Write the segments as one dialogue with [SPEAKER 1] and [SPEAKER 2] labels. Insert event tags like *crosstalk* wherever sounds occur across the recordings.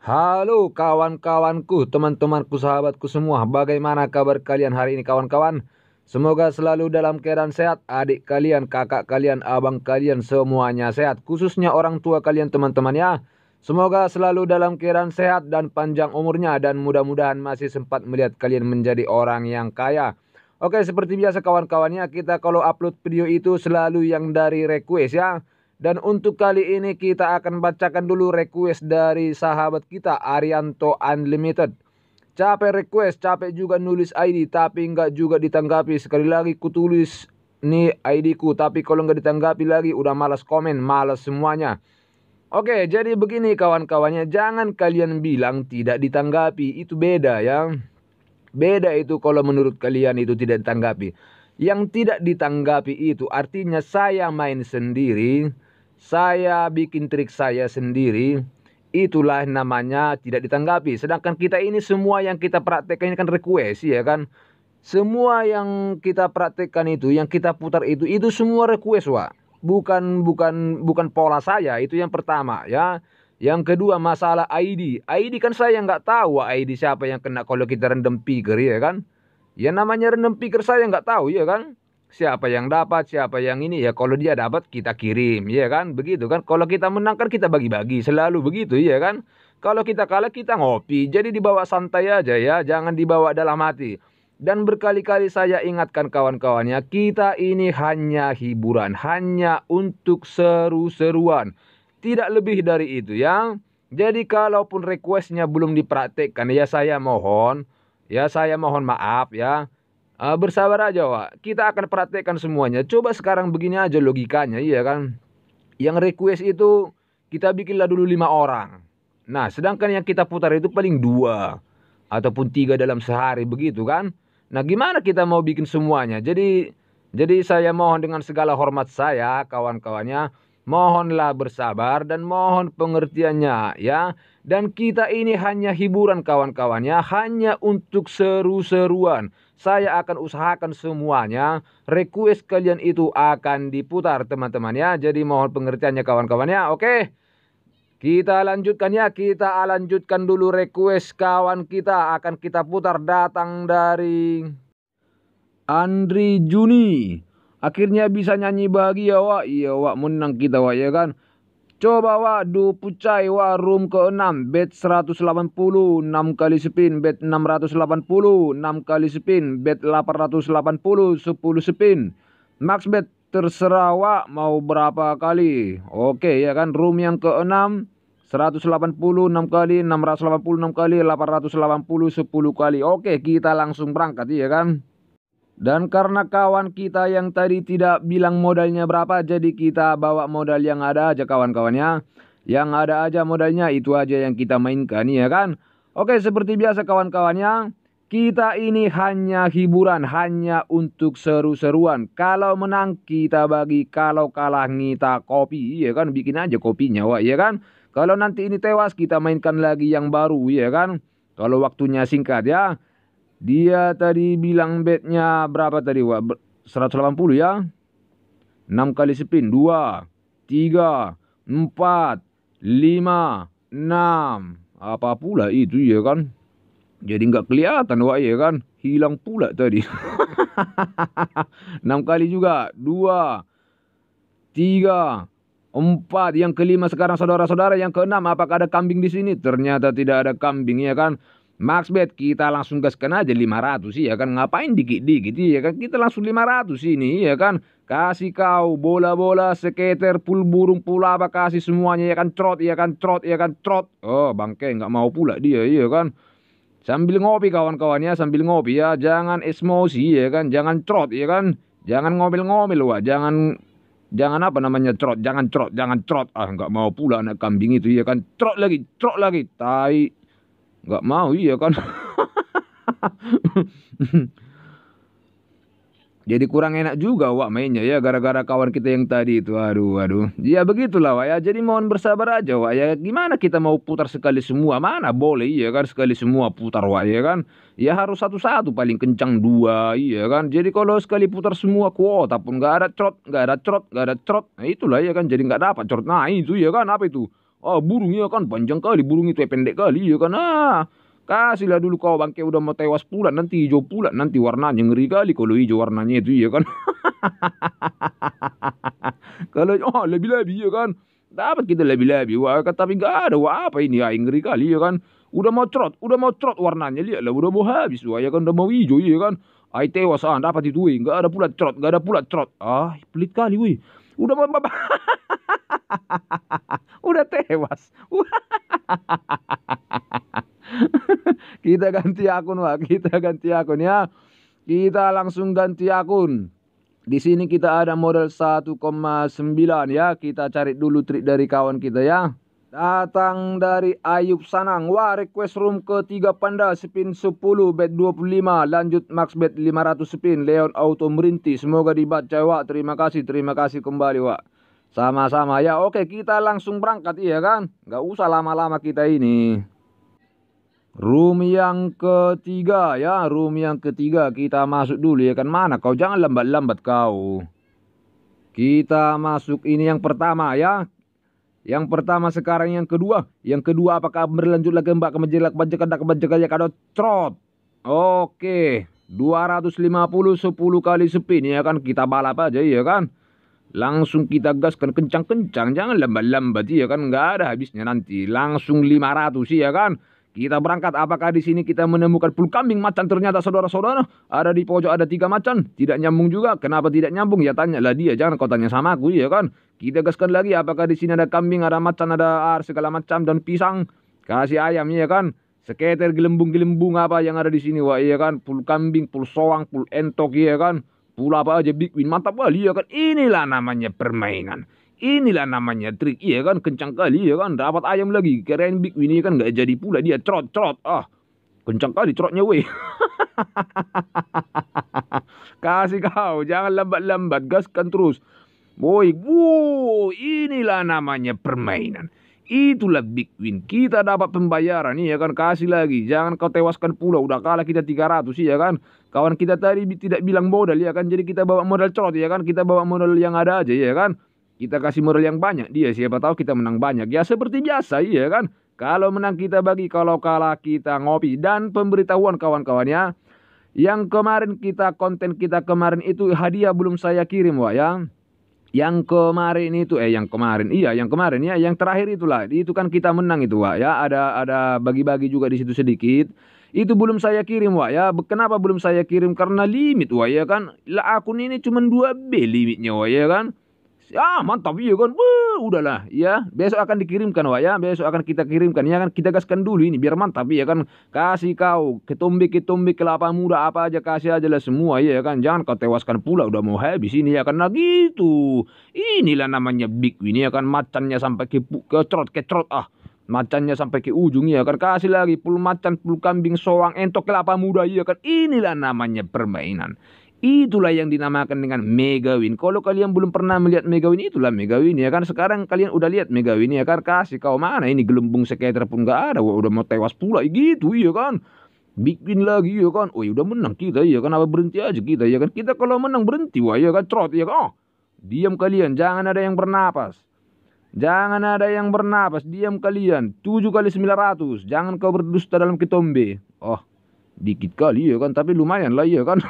[SPEAKER 1] Halo kawan-kawanku, teman-temanku, sahabatku semua Bagaimana kabar kalian hari ini kawan-kawan? Semoga selalu dalam keadaan sehat Adik kalian, kakak kalian, abang kalian semuanya sehat Khususnya orang tua kalian teman-teman ya Semoga selalu dalam keadaan sehat dan panjang umurnya Dan mudah-mudahan masih sempat melihat kalian menjadi orang yang kaya Oke seperti biasa kawan-kawannya Kita kalau upload video itu selalu yang dari request ya dan untuk kali ini kita akan bacakan dulu request dari sahabat kita Arianto Unlimited. Capek request, capek juga nulis ID tapi nggak juga ditanggapi. Sekali lagi kutulis nih ID ku tapi kalau nggak ditanggapi lagi udah malas komen, malas semuanya. Oke, jadi begini kawan-kawannya, jangan kalian bilang tidak ditanggapi, itu beda ya. Beda itu kalau menurut kalian itu tidak ditanggapi. Yang tidak ditanggapi itu artinya saya main sendiri saya bikin trik saya sendiri. Itulah namanya tidak ditanggapi. Sedangkan kita ini semua yang kita praktekkan ini kan request ya kan. Semua yang kita praktekkan itu, yang kita putar itu, itu semua request, wa. Bukan bukan bukan pola saya, itu yang pertama ya. Yang kedua masalah ID. ID kan saya nggak tahu ID siapa yang kena kalau kita random picker ya kan. Ya namanya random picker saya nggak tahu ya kan siapa yang dapat, siapa yang ini ya kalau dia dapat kita kirim, ya kan? Begitu kan? Kalau kita menang kan kita bagi-bagi, selalu begitu ya kan? Kalau kita kalah kita ngopi, jadi dibawa santai aja ya, jangan dibawa dalam hati. Dan berkali-kali saya ingatkan kawan-kawannya, kita ini hanya hiburan, hanya untuk seru-seruan. Tidak lebih dari itu ya. Jadi kalaupun requestnya belum dipraktekkan, ya saya mohon, ya saya mohon maaf ya Uh, bersabar aja, Wak. Kita akan perhatikan semuanya. Coba sekarang begini aja logikanya, iya kan? Yang request itu kita bikinlah dulu lima orang. Nah, sedangkan yang kita putar itu paling dua ataupun tiga dalam sehari begitu kan? Nah, gimana kita mau bikin semuanya? Jadi, jadi saya mohon dengan segala hormat saya, kawan-kawannya, Mohonlah bersabar dan mohon pengertiannya ya. Dan kita ini hanya hiburan kawan-kawannya, hanya untuk seru-seruan. Saya akan usahakan semuanya. Request kalian itu akan diputar teman-teman ya. Jadi mohon pengertiannya kawan-kawannya. Oke. Kita lanjutkan ya, kita lanjutkan dulu request kawan kita akan kita putar datang dari Andri Juni. Akhirnya bisa nyanyi bahagia wak. Iya wak menang kita wak ya kan. Coba wak du pucai wak room ke-6 bet 180 6 kali spin bet 680 6 kali spin bet 880 10 spin max bet terserah wak mau berapa kali oke ya kan room yang ke-6 186 kali 686 kali 880 10 kali oke kita langsung berangkat ya kan dan karena kawan kita yang tadi tidak bilang modalnya berapa, jadi kita bawa modal yang ada aja kawan-kawannya. Yang ada aja modalnya, itu aja yang kita mainkan, ya kan? Oke, seperti biasa kawan-kawannya, kita ini hanya hiburan, hanya untuk seru-seruan. Kalau menang kita bagi, kalau kalah kita kopi, ya kan? Bikin aja kopinya, wah, ya kan? Kalau nanti ini tewas, kita mainkan lagi yang baru, ya kan? Kalau waktunya singkat, ya. Dia tadi bilang bednya berapa tadi? 180 ya. 6 kali spin. 2, 3, 4, 5, 6. Apa pula itu ya kan? Jadi nggak kelihatan wak ya kan? Hilang pula tadi. 6 *laughs* kali juga. 2, 3, 4. yang kelima sekarang saudara-saudara, yang keenam apakah ada kambing di sini? Ternyata tidak ada kambing ya kan. Maxbet kita langsung gaskan aja 500 sih ya kan ngapain dikit-dikit ya kan kita langsung 500 ini ya kan kasih kau bola-bola skater pul burung pula apa kasih semuanya ya kan trot ya kan trot ya kan trot oh bangke nggak mau pula dia ya kan sambil ngopi kawan-kawannya sambil ngopi ya jangan emosi ya kan jangan trot ya kan jangan ngomel-ngomel wah jangan jangan apa namanya trot jangan trot jangan trot ah nggak mau pula anak kambing itu ya kan trot lagi trot lagi tai nggak mau iya kan jadi kurang enak juga wak mainnya ya gara-gara kawan kita yang tadi itu aduh aduh ya begitulah wak ya jadi mohon bersabar aja wak ya gimana kita mau putar sekali semua mana boleh iya kan sekali semua putar wak ya kan ya harus satu-satu paling kencang dua iya kan jadi kalau sekali putar semua kuota pun nggak ada trot nggak ada trot nggak ada trot nah, itulah ya kan jadi nggak dapat trot nah itu ya kan apa itu Ah, burungnya kan panjang kali, burung itu ya pendek kali ya kan. Ah, kasihlah dulu kau bangke udah mau tewas pula nanti hijau pula nanti warnanya ngeri kali kalau hijau warnanya itu ya kan. *laughs* kalau oh lebih-lebih ya kan. Dapat kita lebih-lebih. Wah, kan, tapi gak ada wah apa ini ya ngeri kali ya kan. Udah mau trot udah mau trot warnanya lihatlah udah mau habis wah ya kan udah mau hijau ya kan. Ai tewas ah dapat itu, enggak ada pula trot enggak ada pula trot Ah, pelit kali wih. Udah mau *laughs* *laughs* Udah tewas. *laughs* kita ganti akun, Wak. Kita ganti akun ya. Kita langsung ganti akun. Di sini kita ada modal 1,9 ya. Kita cari dulu trik dari kawan kita ya. Datang dari Ayub Sanang. Wah, request room ke 3 panda. Spin 10, bet 25. Lanjut max bet 500 spin. Leon auto merintis. Semoga dibaca, Wak. Terima kasih, terima kasih kembali, Wak. Sama-sama ya oke kita langsung berangkat iya kan Gak usah lama-lama kita ini Room yang ketiga ya Room yang ketiga kita masuk dulu ya kan Mana kau jangan lambat-lambat kau Kita masuk ini yang pertama ya Yang pertama sekarang yang kedua Yang kedua apakah berlanjut lagi mbak ke banjakan dak kemenjelak ya kado trot Oke 250 10 kali spin ya kan kita balap aja ya kan langsung kita gaskan kencang-kencang jangan lambat-lambat ya kan nggak ada habisnya nanti langsung 500 ya kan kita berangkat apakah di sini kita menemukan pul kambing macan ternyata saudara-saudara ada di pojok ada tiga macan tidak nyambung juga kenapa tidak nyambung ya tanya tanyalah dia jangan kau tanya sama aku ya kan kita gaskan lagi apakah di sini ada kambing ada macan ada ar segala macam dan pisang kasih ayam ya kan sekitar gelembung-gelembung apa yang ada di sini wah iya kan pul kambing pul soang pul entok ya kan Pula apa aja big win mantap kali ya kan. Inilah namanya permainan. Inilah namanya trik iya kan kencang kali ya kan dapat ayam lagi keren big win ini kan nggak jadi pula dia trot trot ah kencang kali trotnya weh *laughs* kasih kau jangan lambat-lambat gaskan terus boy wow inilah namanya permainan itulah big win kita dapat pembayaran iya kan kasih lagi jangan kau tewaskan pula udah kalah kita 300 iya kan Kawan kita tadi tidak bilang modal ya kan. Jadi kita bawa modal cerot ya kan. Kita bawa modal yang ada aja ya kan. Kita kasih modal yang banyak dia siapa tahu kita menang banyak. Ya seperti biasa iya kan. Kalau menang kita bagi, kalau kalah kita ngopi. Dan pemberitahuan kawan-kawannya. Yang kemarin kita, konten kita kemarin itu hadiah belum saya kirim wah ya. Yang kemarin itu, eh yang kemarin, iya yang kemarin ya. Yang terakhir itulah, itu kan kita menang itu wah ya. Ada ada bagi-bagi juga di situ sedikit. Itu belum saya kirim wah ya. Kenapa belum saya kirim? Karena limit wah ya kan. Lah akun ini cuma 2B limitnya wah ya kan. Ah mantap ya kan. Wah, udahlah ya. Besok akan dikirimkan wah ya. Besok akan kita kirimkan ya kan. Kita gaskan dulu ini biar mantap ya kan. Kasih kau ketombe-ketombe kelapa muda apa aja kasih aja lah semua ya kan. Jangan kau tewaskan pula udah mau habis ini ya kan. Nah gitu. Inilah namanya big win ya kan. Macannya sampai ke kecerot kecerot ah. Macannya sampai ke ujung ya kan kasih lagi puluh macan, puluh kambing, soang, entok, kelapa muda ya kan. Inilah namanya permainan. Itulah yang dinamakan dengan mega win. Kalau kalian belum pernah melihat mega win, itulah mega win ya kan. Sekarang kalian udah lihat mega win ya kan. Kasih kau mana ini gelembung sekitar pun gak ada. Wah, udah mau tewas pula gitu ya kan. Bikin lagi ya kan. Oh, udah menang kita ya kan. Apa berhenti aja kita ya kan. Kita kalau menang berhenti wah ya kan. Trot ya kan. Oh, diam kalian. Jangan ada yang bernapas. Jangan ada yang bernapas, diam kalian. 7 kali 900. Jangan kau berdusta dalam ketombe. Oh, dikit kali ya kan, tapi lumayan lah ya kan. *laughs*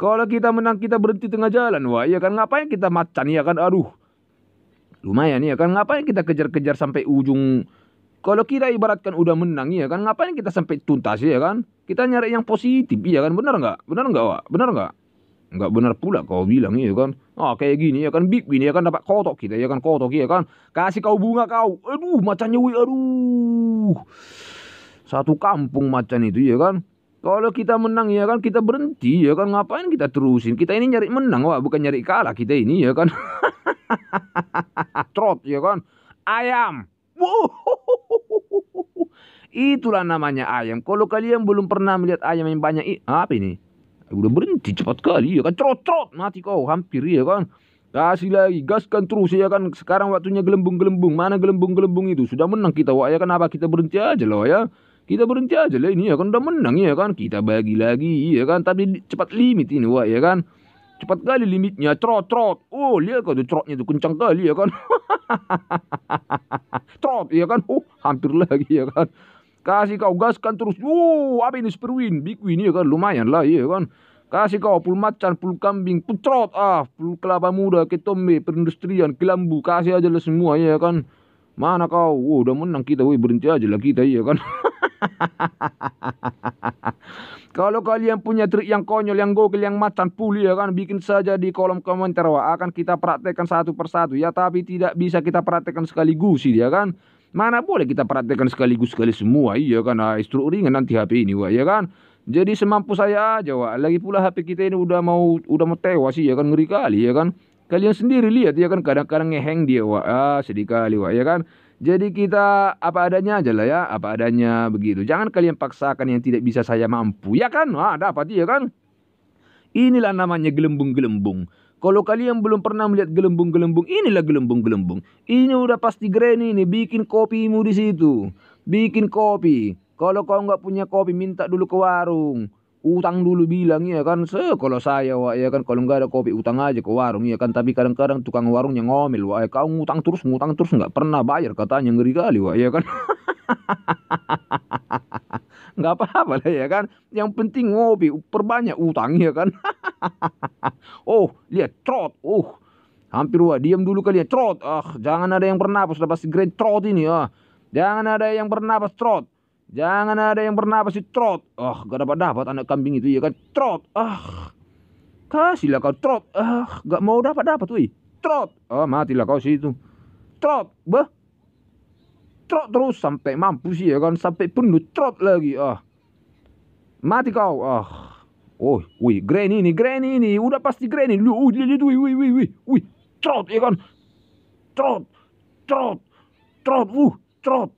[SPEAKER 1] Kalau kita menang kita berhenti tengah jalan. Wah, iya kan ngapain kita macan ya kan? Aduh. Lumayan ya kan ngapain kita kejar-kejar sampai ujung kalau kita ibaratkan udah menang ya kan ngapain kita sampai tuntas ya kan? Kita nyari yang positif ya kan? Benar nggak? Benar nggak, Wak? Benar nggak? Enggak benar pula kau bilang iya kan. Ah kayak gini ya kan big ini ya kan dapat kotok kita ya kan kotok ya kan. Kasih kau bunga kau. Aduh macannya wih aduh. Satu kampung macan itu ya kan. Kalau kita menang ya kan kita berhenti ya kan ngapain kita terusin. Kita ini nyari menang wah bukan nyari kalah kita ini ya kan. Trot ya kan. Ayam. Itulah namanya ayam. Kalau kalian belum pernah melihat ayam yang banyak, apa ini? udah berhenti cepat kali ya kan trot trot mati kau hampir ya kan kasih lagi gaskan terus ya kan sekarang waktunya gelembung gelembung mana gelembung gelembung itu sudah menang kita wah ya kan apa kita berhenti aja loh ya kita berhenti aja lah ini ya kan udah menang ya kan kita bagi lagi ya kan tapi cepat limit ini wah ya kan cepat kali limitnya trot trot oh lihat kau tuh trotnya tuh kencang kali ya kan trot ya kan oh hampir lagi ya kan Kasih kau gaskan terus. Wow, apa ini speruin? Big win ya kan lumayan lah ya kan. Kasih kau pul macan, pul kambing, putrot, ah, pul kelapa muda, ketombe, perindustrian, kelambu, kasih aja lah semua ya kan. Mana kau? Wow, udah menang kita, woi berhenti aja lah kita ya kan. *laughs* Kalau kalian punya trik yang konyol, yang gokil, yang macan puli ya kan, bikin saja di kolom komentar wah akan kita praktekkan satu persatu ya, tapi tidak bisa kita praktekkan sekaligus sih ya kan. Mana boleh kita perhatikan sekaligus sekali semua, iya kan? Nah, istru ringan nanti HP ini, wah, iya kan? Jadi semampu saya aja, wah. Lagi pula HP kita ini udah mau udah mau tewas, iya kan? Ngeri kali, iya kan? Kalian sendiri lihat, iya kan? Kadang-kadang ngeheng dia, wah, ah, sedih kali, wah, iya kan? Jadi kita apa adanya aja lah ya, apa adanya begitu. Jangan kalian paksakan yang tidak bisa saya mampu, ya kan? Wah, dapat, iya kan? Inilah namanya gelembung-gelembung. Kalau kalian belum pernah melihat gelembung-gelembung, inilah gelembung-gelembung. Ini udah pasti granny ini bikin kopimu di situ. Bikin kopi. Kalau kau nggak punya kopi, minta dulu ke warung. Utang dulu bilang ya kan, se kalau saya wah ya kan kalau nggak ada kopi utang aja ke warung ya kan. Tapi kadang-kadang tukang warungnya ngomel wah ya kau ngutang terus ngutang terus nggak pernah bayar katanya ngeri kali wah ya kan. *laughs* nggak apa-apa lah ya kan. Yang penting ngopi, perbanyak utang ya kan. *laughs* oh, lihat trot. oh, hampir wah diam dulu kali ya trot. Ah, jangan ada yang bernapas lepas grand trot ini ya. Jangan ada yang bernapas trot. Jangan ada yang bernapas si trot. Ah, gak dapat dapat anak kambing itu ya kan trot. Ah. Kasihlah kau trot. Ah, gak mau dapat dapat wih. Trot. Ah, matilah kau situ. Trot. Bah trot terus sampai mampu sih ya kan sampai penuh trot lagi ah mati kau ah oh wih granny ini granny ini udah pasti granny lu wih wih wih wih wih wih trot ya kan trot trot trot uh trot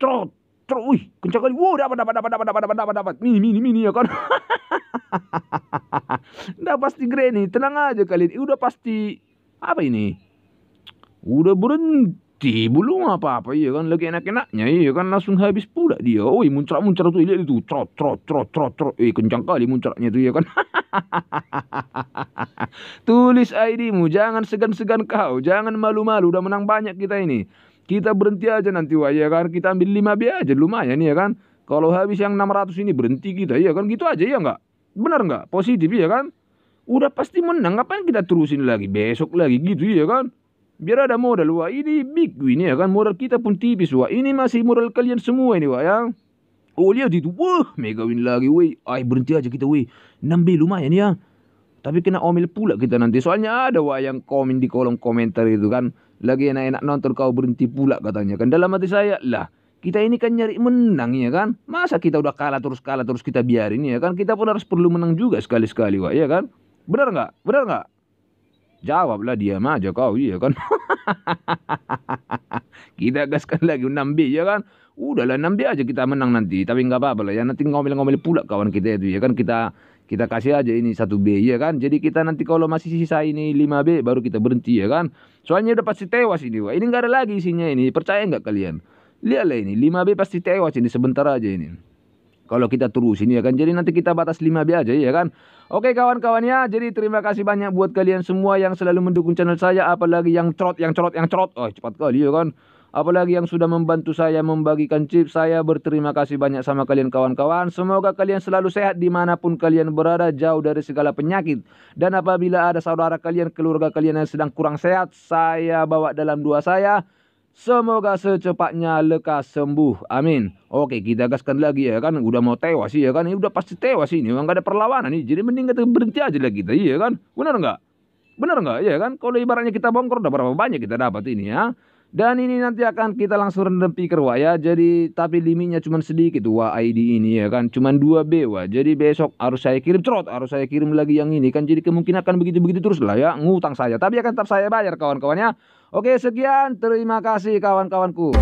[SPEAKER 1] trot trot wih kencang kali wuh dapat dapat dapat dapat dapat dapat dapat dapat mini mini mini ya kan *laughs* udah pasti granny tenang aja kalian udah pasti apa ini udah berhenti mati belum apa-apa iya kan lagi enak-enaknya iya kan langsung habis pula dia oi oh, iya, muncrat-muncrat tuh lihat itu trot trot trot trot trot eh kencang kali muncratnya tuh ya kan *laughs* tulis ID-mu jangan segan-segan kau jangan malu-malu udah menang banyak kita ini kita berhenti aja nanti wah ya kan kita ambil 5B aja lumayan ya kan kalau habis yang 600 ini berhenti kita ya kan gitu aja ya enggak benar enggak positif ya kan udah pasti menang ngapain kita terusin lagi besok lagi gitu ya kan biar ada modal wah ini big ini ya kan modal kita pun tipis wah ini masih modal kalian semua ini wah yang oh lihat itu wah mega win lagi weh ay berhenti aja kita weh 6B lumayan ya tapi kena omil pula kita nanti soalnya ada wah yang komen di kolom komentar itu kan lagi enak-enak nonton kau berhenti pula katanya kan dalam hati saya lah kita ini kan nyari menang ya kan masa kita udah kalah terus kalah terus kita biarin ya kan kita pun harus perlu menang juga sekali-sekali wah ya kan benar nggak benar nggak Jawablah dia mah Jokowi ya kan. *laughs* kita gaskan lagi 6B ya kan. Udahlah 6B aja kita menang nanti. Tapi nggak apa-apa lah ya. Nanti ngomel-ngomel pula kawan kita itu ya kan. Kita kita kasih aja ini 1B ya kan. Jadi kita nanti kalau masih sisa ini 5B baru kita berhenti ya kan. Soalnya udah pasti tewas ini. Wah ini nggak ada lagi isinya ini. Percaya nggak kalian? Lihatlah ini 5B pasti tewas ini sebentar aja ini kalau kita terusin ya kan. Jadi nanti kita batas 5 B aja ya kan. Oke kawan-kawan ya, jadi terima kasih banyak buat kalian semua yang selalu mendukung channel saya apalagi yang cerot, yang cerot, yang cerot, Oh, cepat kali ya kan. Apalagi yang sudah membantu saya membagikan chip Saya berterima kasih banyak sama kalian kawan-kawan Semoga kalian selalu sehat dimanapun kalian berada Jauh dari segala penyakit Dan apabila ada saudara kalian, keluarga kalian yang sedang kurang sehat Saya bawa dalam dua saya Semoga secepatnya lekas sembuh. Amin. Oke, kita gaskan lagi ya kan. Udah mau tewas ya kan. Ini udah pasti tewas ini. Enggak ada perlawanan nih. Jadi mending kita berhenti aja lah kita. Iya kan? Benar enggak? Benar enggak? Iya kan? Kalau ibaratnya kita bongkar udah berapa banyak kita dapat ini ya. Dan ini nanti akan kita langsung rendam picker wah ya. Jadi tapi limitnya cuma sedikit wah ID ini ya kan. cuma 2B wah. Jadi besok harus saya kirim cerot, harus saya kirim lagi yang ini kan. Jadi kemungkinan akan begitu-begitu terus lah ya. Ngutang saya. Tapi akan tetap saya bayar kawan-kawannya. Oke, sekian. Terima kasih kawan-kawanku.